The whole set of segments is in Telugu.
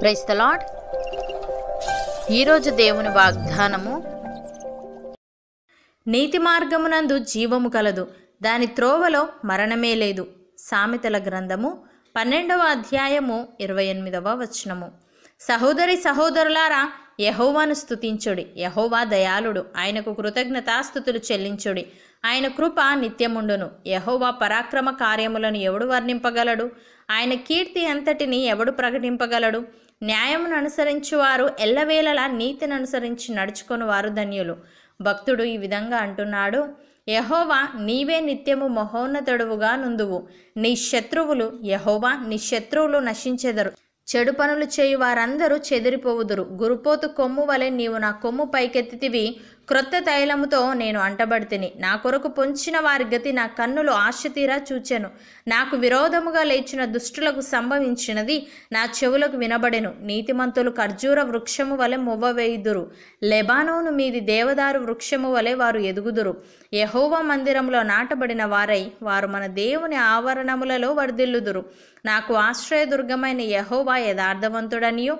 ప్రైస్ ద ఈరోజు దేవుని వాగ్దానము నీతి మార్గమునందు జీవము కలదు దాని త్రోవలో మరణమే లేదు సామెతల గ్రంథము పన్నెండవ అధ్యాయము ఇరవై ఎనిమిదవ వచనము సహోదరి సహోదరులారా యహోవాను స్థుతించుడి యహోవా దయాళుడు ఆయనకు కృతజ్ఞతాస్థుతులు చెల్లించుడి ఆయన కృప నిత్యముండును యహోవా పరాక్రమ కార్యములను ఎవడు వర్ణింపగలడు ఆయన కీర్తి అంతటిని ఎవడు ప్రకటింపగలడు న్యాయమును వారు ఎల్లవేళలా నీతిని అనుసరించి నడుచుకొని వారు ధన్యులు భక్తుడు ఈ విధంగా అంటున్నాడు యహోవా నీవే నిత్యము మహోన్నతడువుగా నుందువు నీ శత్రువులు యహోవా నీ శత్రువులు నశించెదరు చెడు పనులు చేయు వారందరూ చెదిరిపోవుదురు గురుపోతు కొమ్ము వలె నీవు నా కొమ్ము పైకెత్తితివి క్రొత్త తైలముతో నేను అంటబడితిని నా కొరకు పొంచిన వారి గతి నా కన్నులు ఆశతీరా చూచెను నాకు విరోధముగా లేచిన దుష్టులకు సంభవించినది నా చెవులకు వినబడెను నీతిమంతులు ఖర్జూర వృక్షము వలె మువ్వవేయుదురు లెబానోను మీది దేవదారు వృక్షము వలె వారు ఎదుగుదురు యహోవ మందిరంలో నాటబడిన వారై వారు మన దేవుని ఆవరణములలో వర్ధిల్లుదురు నాకు ఆశ్రయదుర్గమైన యహోవా యథార్థవంతుడనియు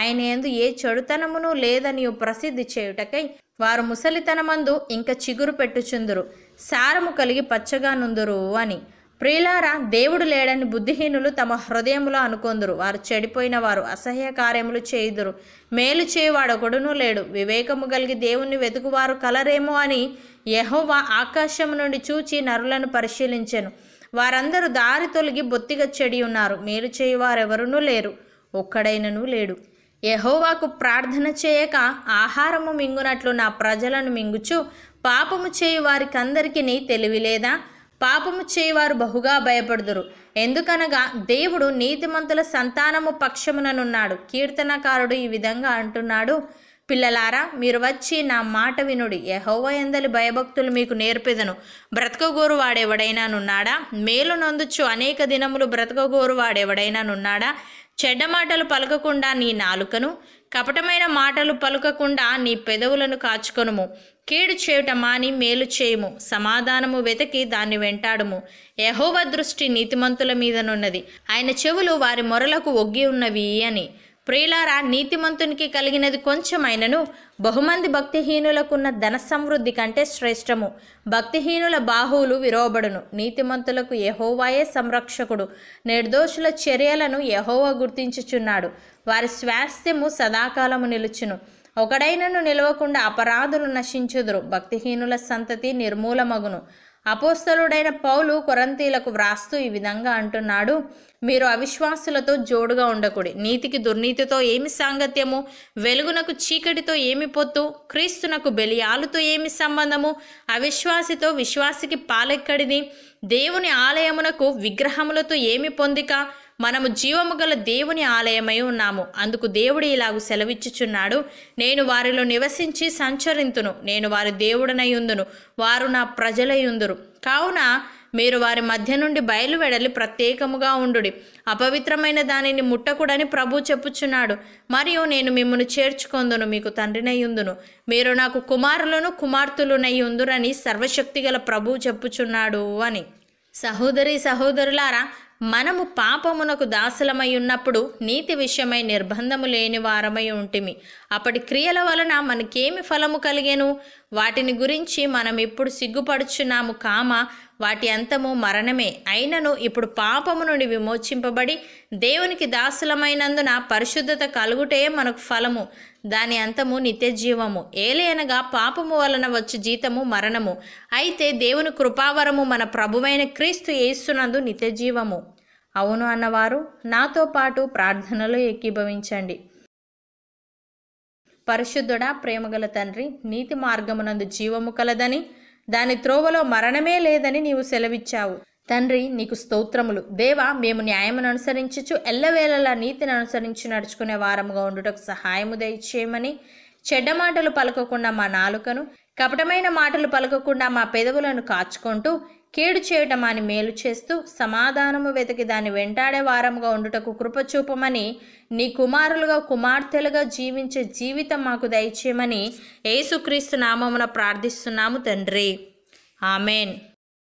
ఆయన ఎందు ఏ చెడుతనమును లేదనియు ప్రసిద్ధి చేయుటకై వారు ముసలితనమందు ఇంక చిగురు పెట్టుచుందురు సారము కలిగి పచ్చగా నుందురు అని ప్రియులారా దేవుడు లేడని బుద్ధిహీనులు తమ హృదయంలో అనుకొందురు వారు చెడిపోయిన వారు అసహ్య కార్యములు చేయుదురు మేలు చేయువాడొకడును లేడు వివేకము కలిగి దేవుణ్ణి వెతుకువారు కలరేమో అని యహోవా ఆకాశం నుండి చూచి నరులను పరిశీలించెను వారందరూ దారి తొలగి బొత్తిగా చెడి ఉన్నారు మేలు చేయువారెవరునూ లేరు ఒక్కడైనను లేడు యహోవాకు ప్రార్థన చేయక ఆహారము మింగునట్లు నా ప్రజలను మింగుచు పాపము చేయు వారికందరికీ తెలివిలేదా పాపము చేయవారు బహుగా భయపడుదురు ఎందుకనగా దేవుడు నీతిమంతుల సంతానము పక్షముననున్నాడు కీర్తనకారుడు ఈ విధంగా అంటున్నాడు పిల్లలారా మీరు వచ్చి నా మాట వినుడి యహోవ ఎందలి భయభక్తులు మీకు నేర్పెదను బ్రతకగోరు వాడెవడైనా నున్నాడా మేలు నొందుచు అనేక దినములు బ్రతకగోరు వాడెవడైనా నున్నాడా చెడ్డ మాటలు పలకకుండా నీ నాలుకను కపటమైన మాటలు పలుకకుండా నీ పెదవులను కాచుకొనుము కీడు చేయుట మాని మేలు చేయుము సమాధానము వెతికి దాన్ని వెంటాడుము యహోవ దృష్టి నీతిమంతుల మీదనున్నది ఆయన చెవులు వారి మొరలకు ఒగ్గి ఉన్నవి అని ప్రియులారా నీతిమంతునికి కలిగినది కొంచెమైనను బహుమంది భక్తిహీనులకున్న ధన సమృద్ధి కంటే శ్రేష్టము భక్తిహీనుల బాహువులు విరోబడును నీతిమంతులకు యహోవాయే సంరక్షకుడు నిర్దోషుల చర్యలను యహోవా గుర్తించుచున్నాడు వారి స్వాస్థ్యము సదాకాలము నిలుచును ఒకడైనను నిలవకుండా అపరాధులు నశించుదురు భక్తిహీనుల సంతతి నిర్మూలమగును అపోస్తలుడైన పౌలు కొరంతీలకు వ్రాస్తూ ఈ విధంగా అంటున్నాడు మీరు అవిశ్వాసులతో జోడుగా ఉండకూడి నీతికి దుర్నీతితో ఏమి సాంగత్యము వెలుగునకు చీకటితో ఏమి పొత్తు క్రీస్తునకు బెలియాలుతో ఏమి సంబంధము అవిశ్వాసితో విశ్వాసికి పాలెక్కడిది దేవుని ఆలయమునకు విగ్రహములతో ఏమి పొందిక మనము జీవము గల దేవుని ఆలయమై ఉన్నాము అందుకు దేవుడు ఇలాగ సెలవిచ్చుచున్నాడు నేను వారిలో నివసించి సంచరింతును నేను వారి దేవుడనై ఉందును వారు నా ప్రజలయుందురు కావున మీరు వారి మధ్య నుండి బయలువెడలి ప్రత్యేకముగా ఉండుడి అపవిత్రమైన దానిని ముట్టకూడని ప్రభు చెప్పుచున్నాడు మరియు నేను మిమ్మల్ని చేర్చుకొందును మీకు తండ్రినయ్యుందును మీరు నాకు కుమారులను సర్వశక్తి సర్వశక్తిగల ప్రభు చెప్పుచున్నాడు అని సహోదరి సహోదరులారా మనము పాపమునకు దాసులమై ఉన్నప్పుడు నీతి విషయమై నిర్బంధము లేని వారమై ఉంటిమి అప్పటి క్రియల వలన మనకేమి ఫలము కలిగేను వాటిని గురించి మనం ఇప్పుడు సిగ్గుపడుచున్నాము కామ వాటి అంతము మరణమే అయినను ఇప్పుడు పాపము నుండి విమోచింపబడి దేవునికి దాసులమైనందున పరిశుద్ధత కలుగుటే మనకు ఫలము దాని అంతము నిత్య జీవము ఏలయనగా పాపము వలన వచ్చు జీతము మరణము అయితే దేవుని కృపావరము మన ప్రభువైన క్రీస్తు ఏస్తున్నందు నిత్య జీవము అవును అన్నవారు నాతో పాటు ప్రార్థనలో ఏకీభవించండి పరిశుద్ధుడా ప్రేమగల తండ్రి నీతి మార్గమునందు జీవము కలదని దాని త్రోవలో మరణమే లేదని నీవు సెలవిచ్చావు తండ్రి నీకు స్తోత్రములు దేవా మేము న్యాయమును అనుసరించచ్చు ఎల్లవేళలా నీతిని అనుసరించి నడుచుకునే వారముగా ఉండుటకు సహాయము దయచేయమని చెడ్డ మాటలు పలకకుండా మా నాలుకను కపటమైన మాటలు పలకకుండా మా పెదవులను కాచుకుంటూ కేడు చేయటం అని మేలు చేస్తూ సమాధానము వెతికి దాన్ని వెంటాడే వారముగా ఉండుటకు కృపచూపమని నీ కుమారులుగా కుమార్తెలుగా జీవించే జీవితం మాకు దయచేయమని యేసుక్రీస్తు నామమున ప్రార్థిస్తున్నాము తండ్రి ఆమెన్